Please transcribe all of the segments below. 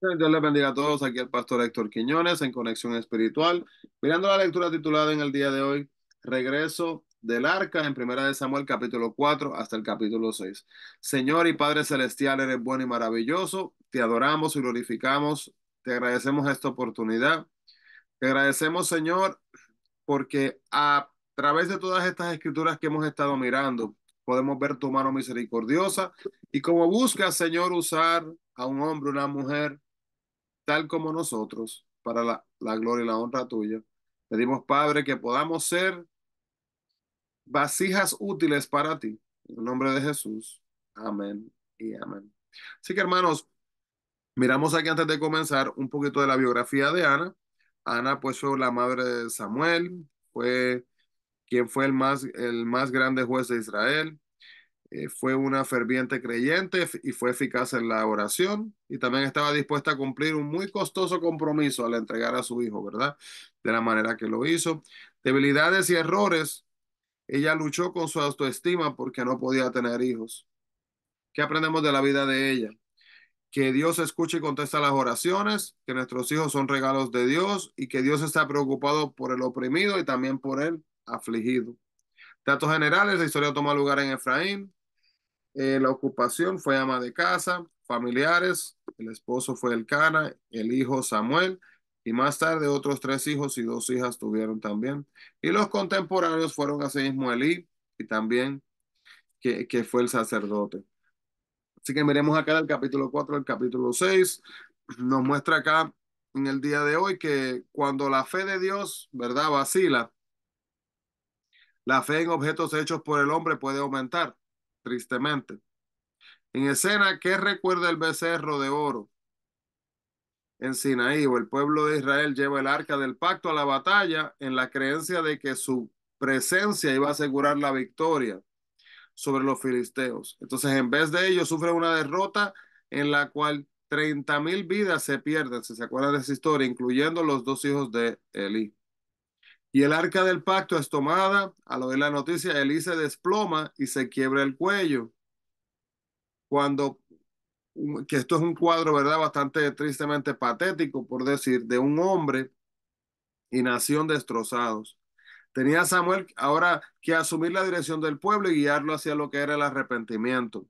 Dios les bendiga a todos. Aquí el pastor Héctor Quiñones en Conexión Espiritual. Mirando la lectura titulada en el día de hoy, Regreso del Arca en Primera de Samuel capítulo 4 hasta el capítulo 6. Señor y Padre Celestial, eres bueno y maravilloso. Te adoramos y glorificamos. Te agradecemos esta oportunidad. Te agradecemos, Señor, porque a través de todas estas escrituras que hemos estado mirando, podemos ver tu mano misericordiosa y como buscas, Señor, usar a un hombre, una mujer tal como nosotros, para la, gloria y la honra tuya. Pedimos, Padre, que podamos ser vasijas útiles para ti. En el nombre de Jesús. Amén y amén. Así que, hermanos, miramos aquí antes de comenzar un poquito de la biografía de Ana. Ana, pues, fue la madre de Samuel, fue quien fue el más, el más grande juez de Israel. Eh, fue una ferviente creyente y fue eficaz en la oración y también estaba dispuesta a cumplir un muy costoso compromiso al entregar a su hijo, ¿verdad? De la manera que lo hizo. Debilidades y errores. Ella luchó con su autoestima porque no podía tener hijos. ¿Qué aprendemos de la vida de ella? Que Dios escucha y contesta las oraciones, que nuestros hijos son regalos de Dios y que Dios está preocupado por el oprimido y también por el afligido. Datos generales, la historia toma lugar en Efraín, eh, la ocupación fue ama de casa, familiares, el esposo fue el Cana, el hijo Samuel, y más tarde otros tres hijos y dos hijas tuvieron también. Y los contemporáneos fueron asimismo Elí y también que, que, fue el sacerdote. Así que miremos acá el capítulo 4 el capítulo 6. Nos muestra acá en el día de hoy que cuando la fe de Dios, ¿verdad? Vacila, la fe en objetos hechos por el hombre puede aumentar tristemente. En escena, ¿qué recuerda el becerro de oro? En Sinaí, o el pueblo de Israel lleva el arca del pacto a la batalla en la creencia de que su presencia iba a asegurar la victoria sobre los filisteos. Entonces, en vez de ello, sufre una derrota en la cual 30.000 mil vidas se pierden, si se acuerdan de esa historia, incluyendo los dos hijos de Eli. Y el arca del pacto es tomada. lo oír la noticia, Elise se desploma y se quiebra el cuello. Cuando, que esto es un cuadro, ¿verdad? Bastante tristemente patético, por decir, de un hombre y nación destrozados. Tenía Samuel ahora que asumir la dirección del pueblo y guiarlo hacia lo que era el arrepentimiento.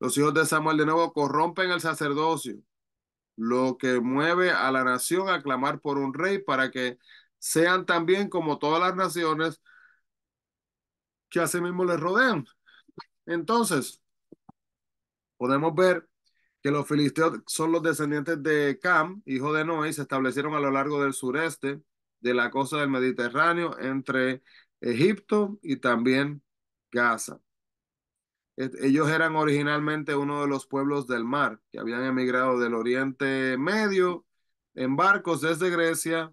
Los hijos de Samuel de nuevo corrompen el sacerdocio, lo que mueve a la nación a clamar por un rey para que sean también como todas las naciones que a mismo les rodean. Entonces, podemos ver que los filisteos son los descendientes de Cam, hijo de Noé, y se establecieron a lo largo del sureste de la costa del Mediterráneo entre Egipto y también Gaza. Ellos eran originalmente uno de los pueblos del mar que habían emigrado del Oriente Medio en barcos desde Grecia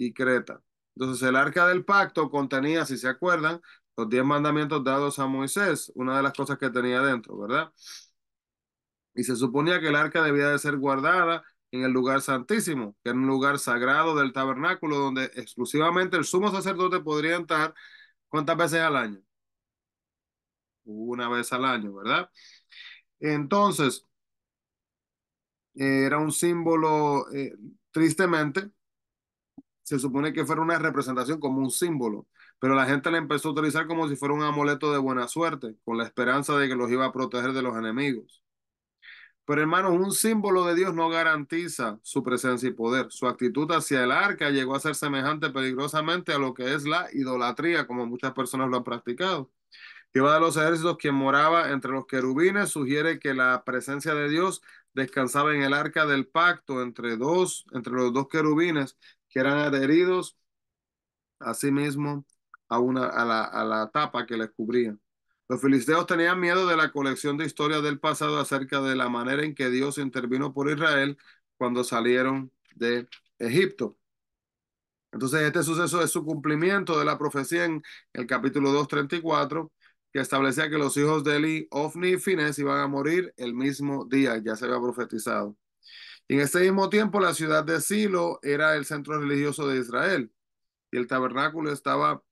y Creta. Entonces el arca del pacto contenía, si se acuerdan, los diez mandamientos dados a Moisés, una de las cosas que tenía dentro, ¿verdad? Y se suponía que el arca debía de ser guardada en el lugar santísimo, que era un lugar sagrado del tabernáculo donde exclusivamente el sumo sacerdote podría entrar cuántas veces al año. Una vez al año, ¿verdad? Entonces, eh, era un símbolo, eh, tristemente, se supone que fuera una representación como un símbolo, pero la gente la empezó a utilizar como si fuera un amuleto de buena suerte, con la esperanza de que los iba a proteger de los enemigos. Pero hermanos, un símbolo de Dios no garantiza su presencia y poder. Su actitud hacia el arca llegó a ser semejante peligrosamente a lo que es la idolatría, como muchas personas lo han practicado. Jehová de los ejércitos, quien moraba entre los querubines, sugiere que la presencia de Dios descansaba en el arca del pacto entre, dos, entre los dos querubines, que eran adheridos a sí a, una, a, la, tapa que les cubría. Los filisteos tenían miedo de la colección de historias del pasado acerca de la manera en que Dios intervino por Israel cuando salieron de Egipto. Entonces, este suceso es su cumplimiento de la profecía en el capítulo 2.34, que establecía que los hijos de Eli, Ofni y Fines iban a morir el mismo día, ya se había profetizado. En ese mismo tiempo, la ciudad de Silo era el centro religioso de Israel y el tabernáculo estaba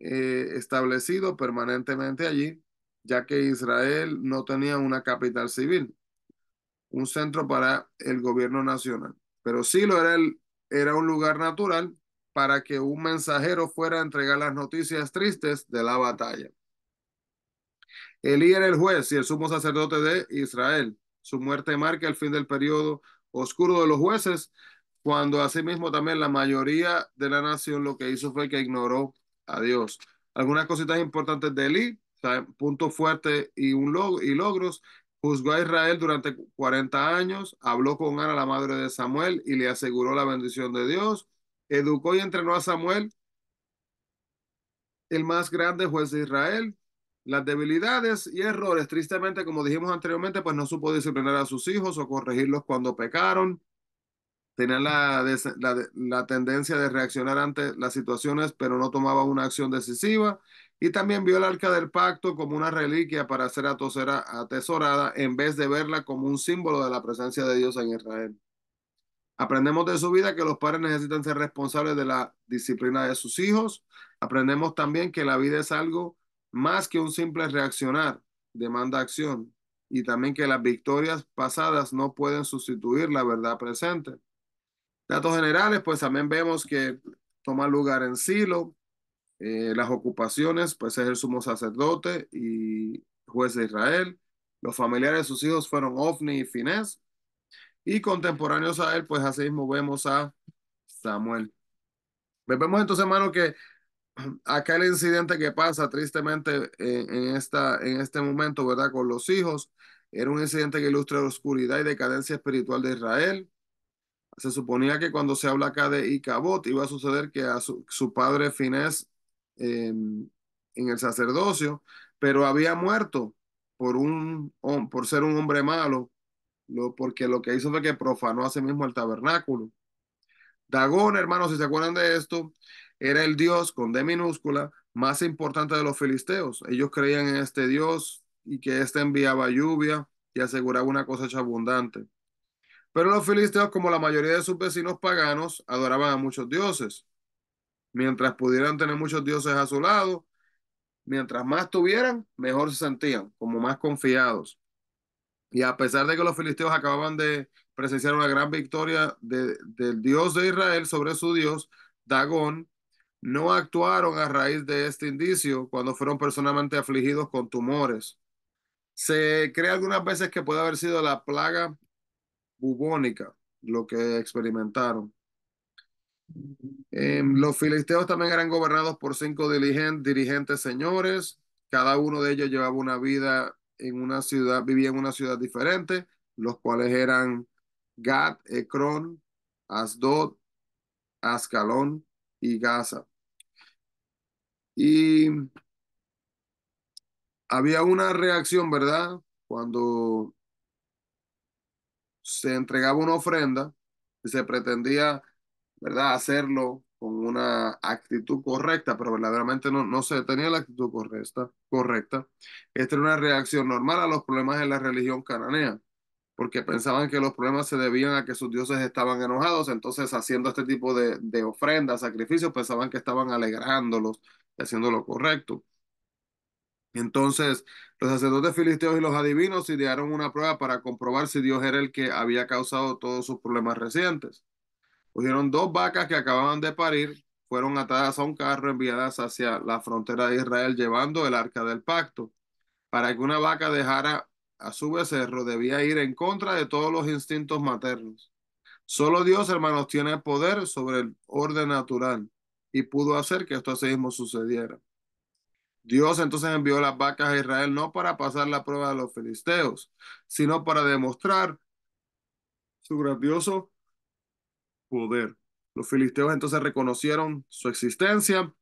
eh, establecido permanentemente allí, ya que Israel no tenía una capital civil, un centro para el gobierno nacional. Pero Silo era, era un lugar natural para que un mensajero fuera a entregar las noticias tristes de la batalla. Elí era el juez y el sumo sacerdote de Israel su muerte marca el fin del periodo oscuro de los jueces, cuando asimismo también la mayoría de la nación lo que hizo fue que ignoró a Dios. Algunas cositas importantes de Eli, punto fuerte y, y logros. Juzgó a Israel durante 40 años, habló con Ana, la madre de Samuel, y le aseguró la bendición de Dios. Educó y entrenó a Samuel, el más grande juez de Israel las debilidades y errores, tristemente, como dijimos anteriormente, pues no supo disciplinar a sus hijos o corregirlos cuando pecaron. Tenía la, la, la, tendencia de reaccionar ante las situaciones, pero no tomaba una acción decisiva. Y también vio el arca del pacto como una reliquia para ser atesorada en vez de verla como un símbolo de la presencia de Dios en Israel. Aprendemos de su vida que los padres necesitan ser responsables de la disciplina de sus hijos. Aprendemos también que la vida es algo más que un simple reaccionar, demanda acción, y también que las victorias pasadas no pueden sustituir la verdad presente. Datos generales, pues también vemos que toma lugar en Silo, eh, las ocupaciones, pues es el sumo sacerdote y juez de Israel. Los familiares de sus hijos fueron Ofni y Fines. Y contemporáneos a él, pues así mismo vemos a Samuel. Vemos entonces, hermano, que acá el incidente que pasa tristemente en, esta, en este momento, ¿verdad? Con los hijos, era un incidente que ilustra la oscuridad y decadencia espiritual de Israel. Se suponía que cuando se habla acá de Icabot iba a suceder que a su, padre Finés em, en el sacerdocio, pero había muerto por, un, por ser un hombre malo, no porque lo que hizo fue que profanó a sí mismo el tabernáculo. Dagón, hermanos, si se acuerdan de esto, era el Dios con D minúscula más importante de los filisteos. Ellos creían en este Dios y que éste enviaba lluvia y aseguraba una cosecha abundante. Pero los filisteos, como la mayoría de sus vecinos paganos, adoraban a muchos dioses. Mientras pudieran tener muchos dioses a su lado, mientras más tuvieran, mejor se sentían, como más confiados. Y a pesar de que los filisteos acababan de presenciar una gran victoria del dios de Israel sobre su dios, Dagón, no actuaron a raíz de este indicio cuando fueron personalmente afligidos con tumores. Se cree algunas veces que puede haber sido la plaga bubónica lo que experimentaron. Em, los filisteos también eran gobernados por cinco dirigentes señores. Cada uno de ellos llevaba una vida en una ciudad, vivía en una ciudad diferente, los cuales eran Gad, Ecrón, Asdod, Ascalón y Gaza. Y había una reacción, ¿verdad? Cuando se entregaba una ofrenda y se pretendía, ¿verdad?, hacerlo con una actitud correcta, pero verdaderamente no, no se tenía la actitud correcta, correcta. Esta era una reacción normal a los problemas de la religión cananea porque pensaban que los problemas se debían a que sus dioses estaban enojados, entonces haciendo este tipo de, de ofrendas, sacrificios, pensaban que estaban alegrándolos y haciendo lo correcto. Entonces, los sacerdotes filisteos y los adivinos idearon una prueba para comprobar si Dios era el que había causado todos sus problemas recientes. Pusieron dos vacas que acababan de parir, fueron atadas a un carro enviadas hacia la frontera de Israel llevando el arca del pacto. Para que una vaca dejara a su becerro debía ir en contra de todos los instintos maternos. Solo Dios, hermanos, tiene poder sobre el orden natural y pudo hacer que esto así mismo sucediera. Dios entonces envió las vacas a Israel no para pasar la prueba de los filisteos, sino para demostrar su grandioso poder. Los filisteos entonces reconocieron su existencia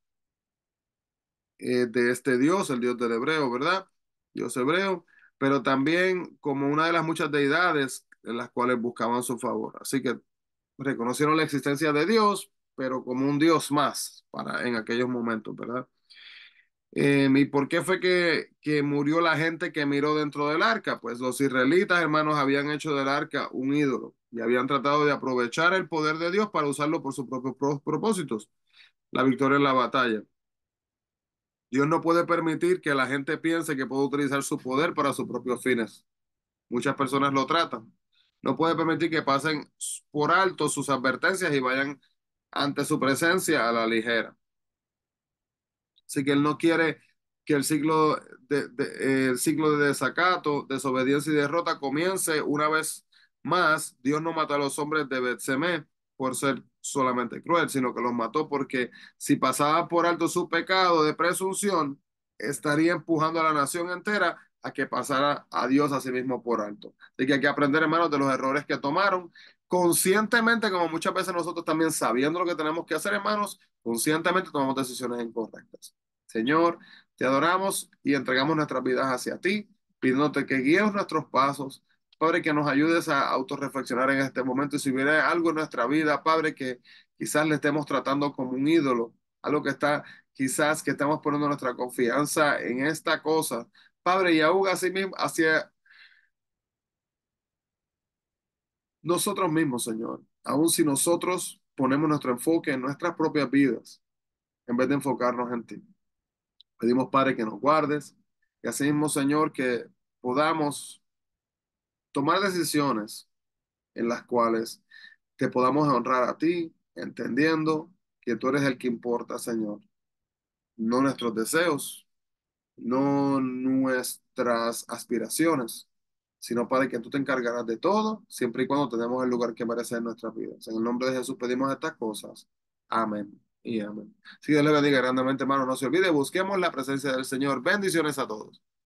eh, de este Dios, el Dios del hebreo, ¿verdad? Dios hebreo, pero también como una de las muchas deidades en las cuales buscaban su favor. Así que reconocieron la existencia de Dios, pero como un Dios más para, en aquellos momentos, ¿verdad? Eh, ¿Y por qué fue que, que murió la gente que miró dentro del arca? Pues los israelitas, hermanos, habían hecho del arca un ídolo y habían tratado de aprovechar el poder de Dios para usarlo por sus propios propósitos. La victoria en la batalla. Dios no puede permitir que la gente piense que puede utilizar su poder para sus propios fines. Muchas personas lo tratan. No puede permitir que pasen por alto sus advertencias y vayan ante su presencia a la ligera. Así que Él no quiere que el ciclo de, de desacato, desobediencia y derrota comience una vez más. Dios no mata a los hombres de Betsemé por ser solamente cruel, sino que los mató porque si pasaba por alto su pecado de presunción, estaría empujando a la nación entera a que pasara a Dios a sí mismo por alto. Así que hay que aprender, hermanos, de los errores que tomaron, conscientemente, como muchas veces nosotros también sabiendo lo que tenemos que hacer, hermanos, conscientemente tomamos decisiones incorrectas. Señor, te adoramos y entregamos nuestras vidas hacia ti, pidiéndote que guíes nuestros pasos, Padre, que nos ayudes a autorreflexionar en este momento. si hubiera algo en nuestra vida, Padre, que quizás le estemos tratando como un ídolo, algo que está, quizás que estamos poniendo nuestra confianza en esta cosa, Padre, y aún así mismo, hacia nosotros mismos, Señor, aún si nosotros ponemos nuestro enfoque en nuestras propias vidas, en vez de enfocarnos en ti. Pedimos, Padre, que nos guardes, y así mismo, Señor, que podamos tomar decisiones en las cuales te podamos honrar a ti, entendiendo que tú eres el que importa, Señor. No nuestros deseos, no nuestras aspiraciones, sino para que tú te encargarás de todo, siempre y cuando tenemos el lugar que merece en nuestras vidas. En el nombre de Jesús pedimos estas cosas. Amén y amén. Si Dios le bendiga grandemente, hermano, no se olvide, busquemos la presencia del Señor. Bendiciones a todos.